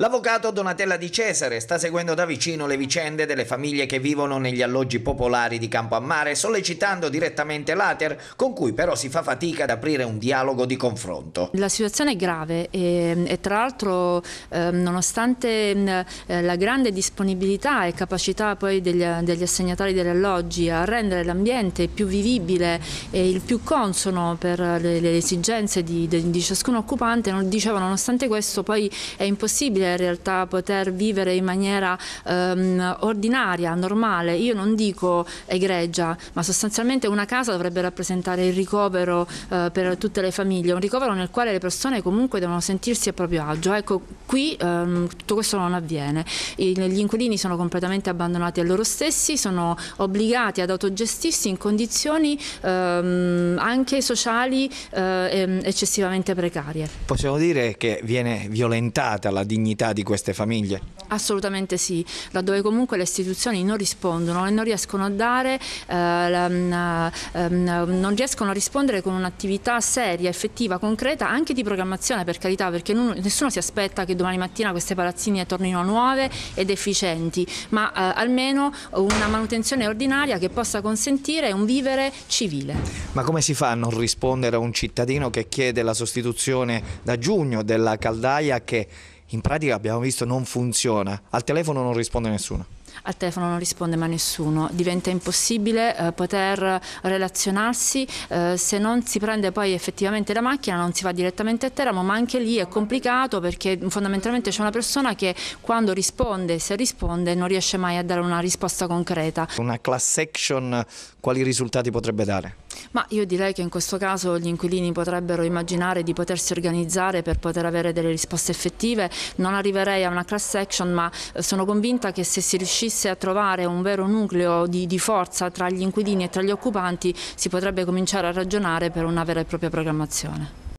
L'avvocato Donatella Di Cesare sta seguendo da vicino le vicende delle famiglie che vivono negli alloggi popolari di Campo a Mare, sollecitando direttamente l'Ater, con cui però si fa fatica ad aprire un dialogo di confronto. La situazione è grave e, e tra l'altro eh, nonostante eh, la grande disponibilità e capacità poi degli, degli assegnatari degli alloggi a rendere l'ambiente più vivibile e il più consono per le, le esigenze di, di, di ciascun occupante, non, diceva nonostante questo poi è impossibile in realtà poter vivere in maniera ehm, ordinaria, normale. Io non dico egregia, ma sostanzialmente una casa dovrebbe rappresentare il ricovero eh, per tutte le famiglie, un ricovero nel quale le persone comunque devono sentirsi a proprio agio. Ecco, qui ehm, tutto questo non avviene. gli inquilini sono completamente abbandonati a loro stessi, sono obbligati ad autogestirsi in condizioni ehm, anche sociali eh, ehm, eccessivamente precarie. Possiamo dire che viene violentata la dignità dignità di queste famiglie? Assolutamente sì, laddove comunque le istituzioni non rispondono e non riescono a dare, ehm, ehm, non riescono a rispondere con un'attività seria, effettiva, concreta, anche di programmazione per carità, perché non, nessuno si aspetta che domani mattina queste palazzine tornino nuove ed efficienti, ma eh, almeno una manutenzione ordinaria che possa consentire un vivere civile. Ma come si fa a non rispondere a un cittadino che chiede la sostituzione da giugno della caldaia che in pratica abbiamo visto non funziona, al telefono non risponde nessuno. Al telefono non risponde mai nessuno, diventa impossibile eh, poter relazionarsi eh, se non si prende poi effettivamente la macchina, non si va direttamente a Teramo, ma anche lì è complicato perché fondamentalmente c'è una persona che quando risponde, se risponde, non riesce mai a dare una risposta concreta. Una class action quali risultati potrebbe dare? Ma io direi che in questo caso gli inquilini potrebbero immaginare di potersi organizzare per poter avere delle risposte effettive, non arriverei a una class action ma eh, sono convinta che se si riuscisse riuscisse a trovare un vero nucleo di, di forza tra gli inquilini e tra gli occupanti si potrebbe cominciare a ragionare per una vera e propria programmazione.